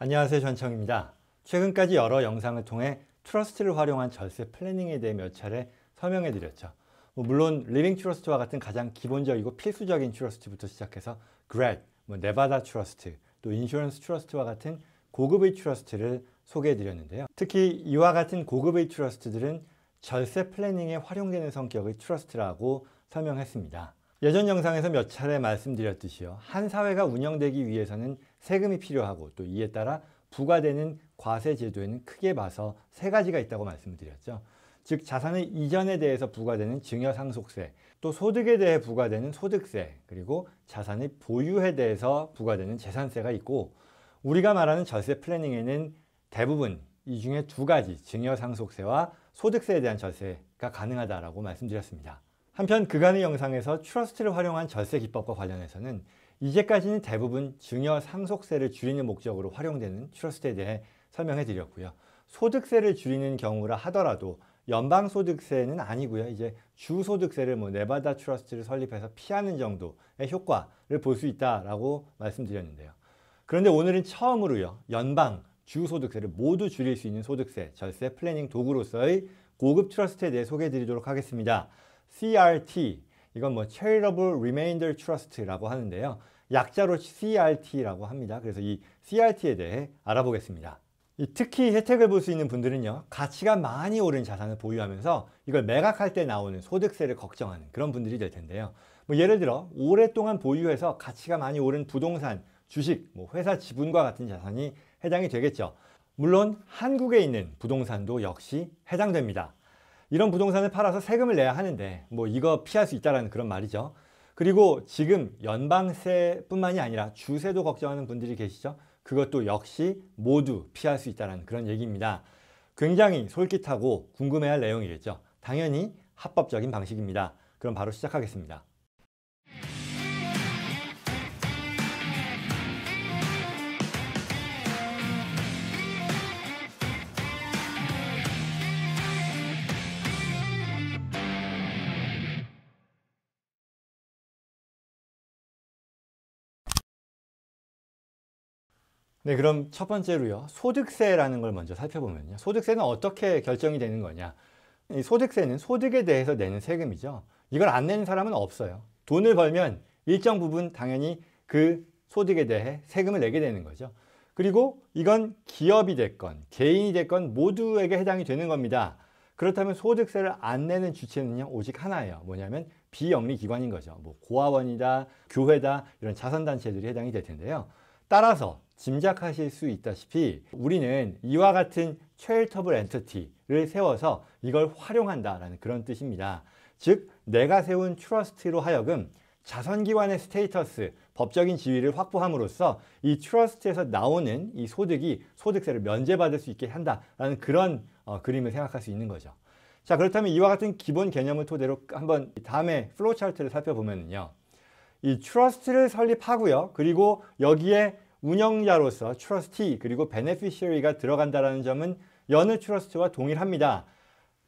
안녕하세요 전청입니다. 최근까지 여러 영상을 통해 트러스트를 활용한 절세 플래닝에 대해 몇 차례 설명해 드렸죠. 뭐 물론 리빙 트러스트와 같은 가장 기본적이고 필수적인 트러스트부터 시작해서 그레뭐 네바다 트러스트, 또 인슈런스 트러스트와 같은 고급의 트러스트를 소개해 드렸는데요. 특히 이와 같은 고급의 트러스트들은 절세 플래닝에 활용되는 성격의 트러스트라고 설명했습니다. 예전 영상에서 몇 차례 말씀드렸듯이요. 한 사회가 운영되기 위해서는 세금이 필요하고 또 이에 따라 부과되는 과세 제도에는 크게 봐서 세 가지가 있다고 말씀 드렸죠. 즉 자산의 이전에 대해서 부과되는 증여상속세, 또 소득에 대해 부과되는 소득세, 그리고 자산의 보유에 대해서 부과되는 재산세가 있고 우리가 말하는 절세 플래닝에는 대부분 이 중에 두 가지 증여상속세와 소득세에 대한 절세가 가능하다고 말씀드렸습니다. 한편 그간의 영상에서 트러스트를 활용한 절세 기법과 관련해서는 이제까지는 대부분 증여 상속세를 줄이는 목적으로 활용되는 트러스트에 대해 설명해 드렸고요. 소득세를 줄이는 경우라 하더라도 연방소득세는 아니고요. 이제 주소득세를 뭐 네바다 트러스트를 설립해서 피하는 정도의 효과를 볼 수 있다라고 말씀드렸는데요. 그런데 오늘은 처음으로요. 연방, 주소득세를 모두 줄일 수 있는 소득세, 절세 플래닝 도구로서의 고급 트러스트에 대해 소개해 드리도록 하겠습니다. CRT 이건 뭐 Charitable Remainder Trust라고 하는데요. 약자로 CRT라고 합니다. 그래서 이 CRT에 대해 알아보겠습니다. 특히 혜택을 볼 수 있는 분들은요 가치가 많이 오른 자산을 보유하면서 이걸 매각할 때 나오는 소득세를 걱정하는 그런 분들이 될 텐데요 뭐 예를 들어 오랫동안 보유해서 가치가 많이 오른 부동산, 주식, 뭐 회사 지분과 같은 자산이 해당이 되겠죠 물론 한국에 있는 부동산도 역시 해당됩니다 이런 부동산을 팔아서 세금을 내야 하는데 뭐 이거 피할 수 있다라는 그런 말이죠. 그리고 지금 연방세뿐만이 아니라 주세도 걱정하는 분들이 계시죠. 그것도 역시 모두 피할 수 있다는 라 그런 얘기입니다. 굉장히 솔깃하고 궁금해할 내용이겠죠. 당연히 합법적인 방식입니다. 그럼 바로 시작하겠습니다. 네, 그럼 첫 번째로요. 소득세라는 걸 먼저 살펴보면요. 소득세는 어떻게 결정이 되는 거냐. 이 소득세는 소득에 대해서 내는 세금이죠. 이걸 안 내는 사람은 없어요. 돈을 벌면 일정 부분 당연히 그 소득에 대해 세금을 내게 되는 거죠. 그리고 이건 기업이 됐건 개인이 됐건 모두에게 해당이 되는 겁니다. 그렇다면 소득세를 안 내는 주체는요 오직 하나예요. 뭐냐면 비영리기관인 거죠. 뭐 고아원이다, 교회다 이런 자선단체들이 해당이 될 텐데요. 따라서 짐작하실 수 있다시피 우리는 이와 같은 체일터블 엔터티를 세워서 이걸 활용한다라는 그런 뜻입니다. 즉 내가 세운 트러스트로 하여금 자선기관의 스테이터스, 법적인 지위를 확보함으로써 이 트러스트에서 나오는 이 소득이 소득세를 면제받을 수 있게 한다라는 그런 어, 그림을 생각할 수 있는 거죠. 자 그렇다면 이와 같은 기본 개념을 토대로 한번 다음에 플로우 차트를 살펴보면요. 이 트러스트를 설립하고요. 그리고 여기에 운영자로서 트러스티 그리고 베네피셔리가 들어간다는 점은 여느 트러스트와 동일합니다.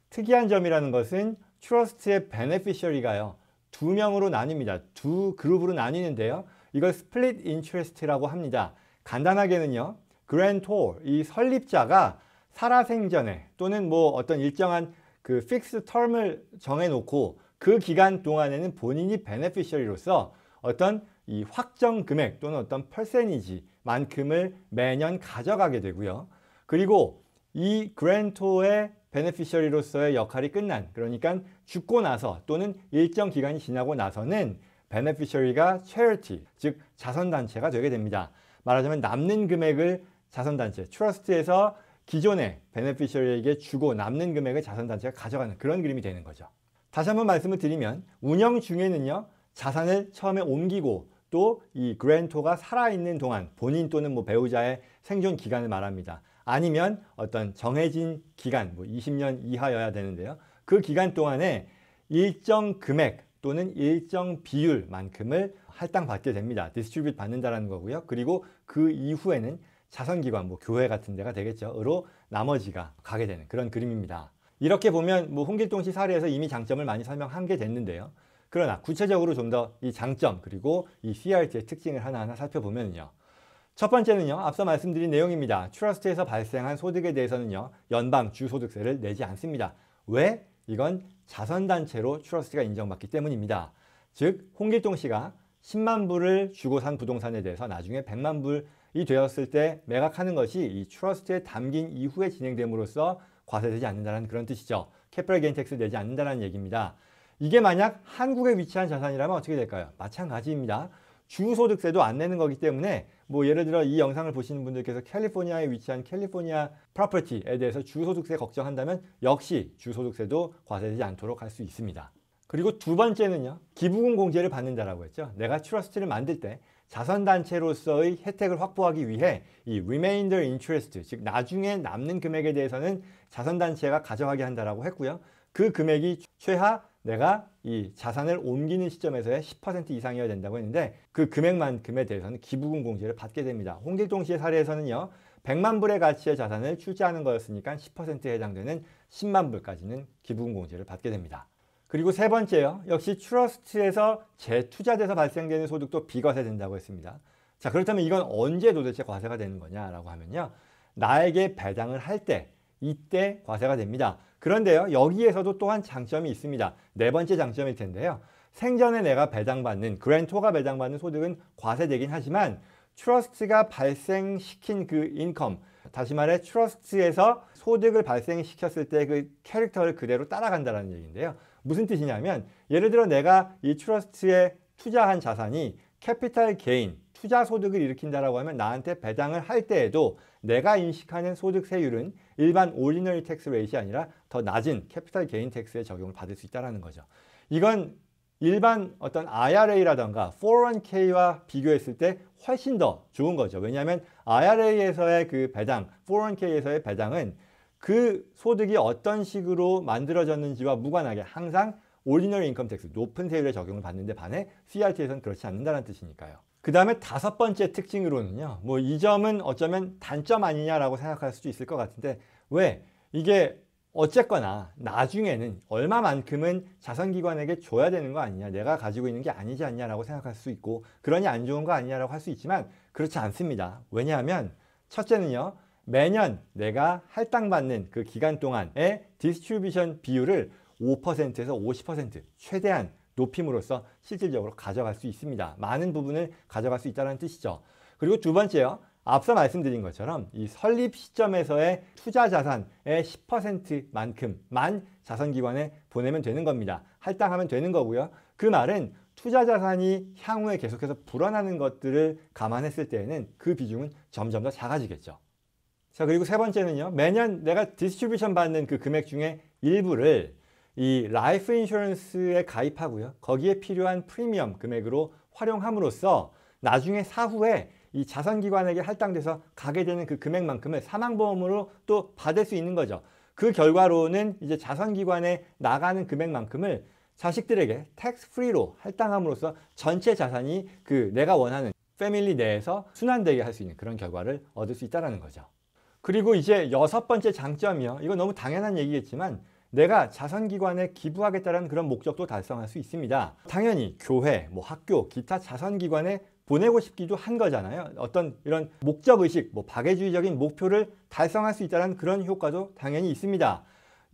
특이한 점이라는 것은 트러스트의 베네피셔리가요. 두 명으로 나뉩니다. 두 그룹으로 나뉘는데요. 이걸 스플릿 인트레스트라고 합니다. 간단하게는요. 그랜토이 설립자가 살아생전에 또는 뭐 어떤 일정한 그 픽스 텀을 정해놓고 그 기간 동안에는 본인이 베네피셔리로서 어떤 이 확정 금액 또는 어떤 퍼센니지만큼을 매년 가져가게 되고요. 그리고 이 그랜토의 베네피셔리로서의 역할이 끝난 그러니까 죽고 나서 또는 일정 기간이 지나고 나서는 베네피셔리가 체리티 즉 자선단체가 되게 됩니다. 말하자면 남는 금액을 자선단체 트러스트에서 기존의 베네피셔리에게 주고 남는 금액을 자선단체가 가져가는 그런 그림이 되는 거죠. 다시 한번 말씀을 드리면 운영 중에는요. 자산을 처음에 옮기고 또 이 그랜토가 살아있는 동안 본인 또는 뭐 배우자의 생존 기간을 말합니다. 아니면 어떤 정해진 기간, 뭐 20년 이하여야 되는데요. 그 기간 동안에 일정 금액 또는 일정 비율만큼을 할당받게 됩니다. 디스트리뷰트 받는다라는 거고요. 그리고 그 이후에는 자선기관, 뭐 교회 같은 데가 되겠죠.으로 나머지가 가게 되는 그런 그림입니다. 이렇게 보면 뭐홍길동씨 사례에서 이미 장점을 많이 설명한 게 됐는데요. 그러나 구체적으로 좀 더 이 장점 그리고 이 CRT의 특징을 하나하나 살펴보면요. 첫 번째는요. 앞서 말씀드린 내용입니다. 트러스트에서 발생한 소득에 대해서는요. 연방 주소득세를 내지 않습니다. 왜? 이건 자선단체로 트러스트가 인정받기 때문입니다. 즉 홍길동 씨가 10만 불을 주고 산 부동산에 대해서 나중에 100만 불이 되었을 때 매각하는 것이 이 트러스트에 담긴 이후에 진행됨으로써 과세되지 않는다는 그런 뜻이죠. 캐피탈 겐 텍스 내지 않는다는 얘기입니다. 이게 만약 한국에 위치한 자산이라면 어떻게 될까요? 마찬가지입니다. 주소득세도 안 내는 거기 때문에 뭐 예를 들어 이 영상을 보시는 분들께서 캘리포니아에 위치한 캘리포니아 프로퍼티에 대해서 주소득세 걱정한다면 역시 주소득세도 과세되지 않도록 할 수 있습니다. 그리고 두 번째는요. 기부금 공제를 받는다라고 했죠. 내가 트러스트를 만들 때 자선단체로서의 혜택을 확보하기 위해 이 remainder interest, 즉 나중에 남는 금액에 대해서는 자선단체가 가져가게 한다라고 했고요. 그 금액이 최하 내가 이 자산을 옮기는 시점에서의 10% 이상이어야 된다고 했는데 그 금액만큼에 대해서는 기부금 공제를 받게 됩니다. 홍길동 씨의 사례에서는요. 100만 불의 가치의 자산을 출제하는 거였으니까 10%에 해당되는 10만 불까지는 기부금 공제를 받게 됩니다. 그리고 세 번째요. 역시 트러스트에서 재투자돼서 발생되는 소득도 비과세 된다고 했습니다. 자 그렇다면 이건 언제 도대체 과세가 되는 거냐라고 하면요. 나에게 배당을 할 때 이때 과세가 됩니다. 그런데요, 여기에서도 또한 장점이 있습니다. 네 번째 장점일 텐데요. 생전에 내가 배당받는, 그랜토가 배당받는 소득은 과세되긴 하지만 트러스트가 발생시킨 그 인컴, 다시 말해 트러스트에서 소득을 발생시켰을 때 그 캐릭터를 그대로 따라간다는 얘기인데요. 무슨 뜻이냐면 예를 들어 내가 이 트러스트에 투자한 자산이 캐피탈 개인 투자 소득을 일으킨다라고 하면 나한테 배당을 할 때에도 내가 인식하는 소득세율은 일반 오리너리 텍스 레이시 아니라 더 낮은 캐피탈 개인텍스에 적용을 받을 수 있다는 거죠. 이건 일반 어떤 IRA라던가 401k와 비교했을 때 훨씬 더 좋은 거죠. 왜냐하면 IRA에서의 그 배당, 401k에서의 배당은 그 소득이 어떤 식으로 만들어졌는지와 무관하게 항상 올디너리 인컴 텍스 높은 세율의 적용을 받는데 반해 CRT에서는 그렇지 않는다는 뜻이니까요. 그 다음에 다섯 번째 특징으로는요. 뭐 이 점은 어쩌면 단점 아니냐라고 생각할 수도 있을 것 같은데 왜? 이게 어쨌거나 나중에는 얼마만큼은 자선기관에게 줘야 되는 거 아니냐 내가 가지고 있는 게 아니지 않냐라고 생각할 수 있고 그러니 안 좋은 거 아니냐라고 할 수 있지만 그렇지 않습니다 왜냐하면 첫째는요 매년 내가 할당받는 그 기간 동안의 디스트리뷰션 비율을 5%에서 50% 최대한 높임으로써 실질적으로 가져갈 수 있습니다. 많은 부분을 가져갈 수 있다는 뜻이죠. 그리고 두 번째요. 앞서 말씀드린 것처럼 이 설립 시점에서의 투자 자산의 10%만큼만 자산기관에 보내면 되는 겁니다. 할당하면 되는 거고요. 그 말은 투자 자산이 향후에 계속해서 불어나는 것들을 감안했을 때에는 그 비중은 점점 더 작아지겠죠. 자 그리고 세 번째는요. 매년 내가 디스트리뷰션 받는 그 금액 중에 일부를 이 라이프 인슈런스에 가입하고요. 거기에 필요한 프리미엄 금액으로 활용함으로써 나중에 사후에 이 자선기관에게 할당돼서 가게 되는 그 금액만큼을 사망보험으로 또 받을 수 있는 거죠. 그 결과로는 이제 자선기관에 나가는 금액만큼을 자식들에게 텍스 프리로 할당함으로써 전체 자산이 그 내가 원하는 패밀리 내에서 순환되게 할 수 있는 그런 결과를 얻을 수 있다는 거죠. 그리고 이제 여섯 번째 장점이요. 이건 너무 당연한 얘기겠지만 내가 자선기관에 기부하겠다는 그런 목적도 달성할 수 있습니다. 당연히 교회, 뭐 학교, 기타 자선기관에 보내고 싶기도 한 거잖아요. 어떤 이런 목적의식, 뭐 박애주의적인 목표를 달성할 수 있다는 그런 효과도 당연히 있습니다.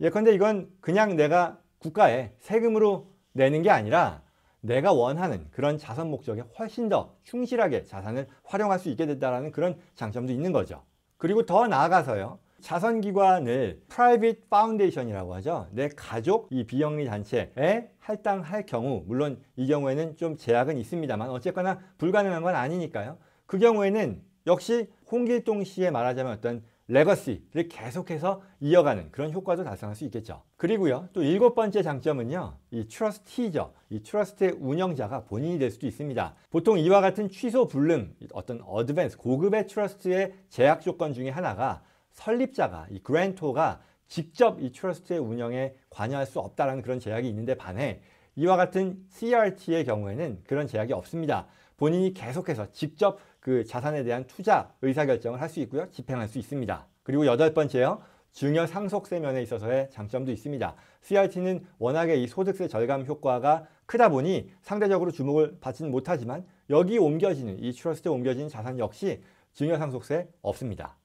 예컨대 이건 그냥 내가 국가에 세금으로 내는 게 아니라 내가 원하는 그런 자선 목적에 훨씬 더 충실하게 자산을 활용할 수 있게 된다는 그런 장점도 있는 거죠. 그리고 더 나아가서요. 자선기관을 private foundation이라고 하죠. 내 가족 이 비영리 단체에 할당할 경우 물론 이 경우에는 좀 제약은 있습니다만 어쨌거나 불가능한 건 아니니까요. 그 경우에는 역시 홍길동 씨에 말하자면 어떤 레거시를 계속해서 이어가는 그런 효과도 달성할 수 있겠죠. 그리고요. 또 일곱 번째 장점은요. 이 트러스티죠. 이 트러스트의 운영자가 본인이 될 수도 있습니다. 보통 이와 같은 취소 불능, 어떤 어드밴스, 고급의 트러스트의 제약 조건 중에 하나가 설립자가 이 그랜토가 직접 이 트러스트의 운영에 관여할 수없다는 그런 제약이 있는데 반해 이와 같은 CRT의 경우에는 그런 제약이 없습니다. 본인이 계속해서 직접 그 자산에 대한 투자 의사결정을 할 수 있고요. 집행할 수 있습니다. 그리고 여덟 번째요. 증여 상속세 면에 있어서의 장점도 있습니다. CRT는 워낙에 이 소득세 절감 효과가 크다 보니 상대적으로 주목을 받지는 못하지만 여기 옮겨지는 이 트러스트에 옮겨진 자산 역시 증여 상속세 없습니다.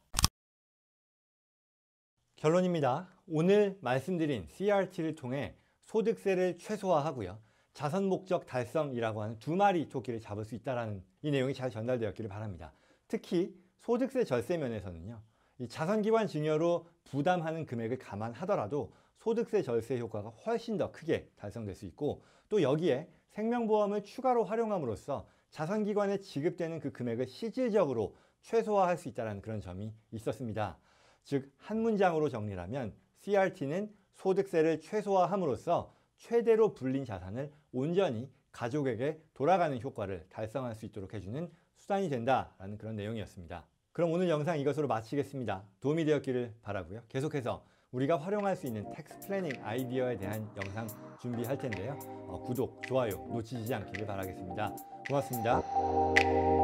결론입니다. 오늘 말씀드린 CRT를 통해 소득세를 최소화하고요. 자선 목적 달성이라고 하는 두 마리 토끼를 잡을 수 있다는 이 내용이 잘 전달되었기를 바랍니다. 특히 소득세 절세 면에서는요. 이 자선기관 증여로 부담하는 금액을 감안하더라도 소득세 절세 효과가 훨씬 더 크게 달성될 수 있고 또 여기에 생명보험을 추가로 활용함으로써 자선기관에 지급되는 그 금액을 실질적으로 최소화할 수 있다는 그런 점이 있었습니다. 즉한 문장으로 정리하면 CRT는 소득세를 최소화함으로써 최대로 불린 자산을 온전히 가족에게 돌아가는 효과를 달성할 수 있도록 해주는 수단이 된다라는 그런 내용이었습니다. 그럼 오늘 영상 이것으로 마치겠습니다. 도움이 되었기를 바라고요. 계속해서 우리가 활용할 수 있는 텍스 플래닝 아이디어에 대한 영상 준비할 텐데요. 어, 구독, 좋아요 놓치지 않기를 바라겠습니다. 고맙습니다.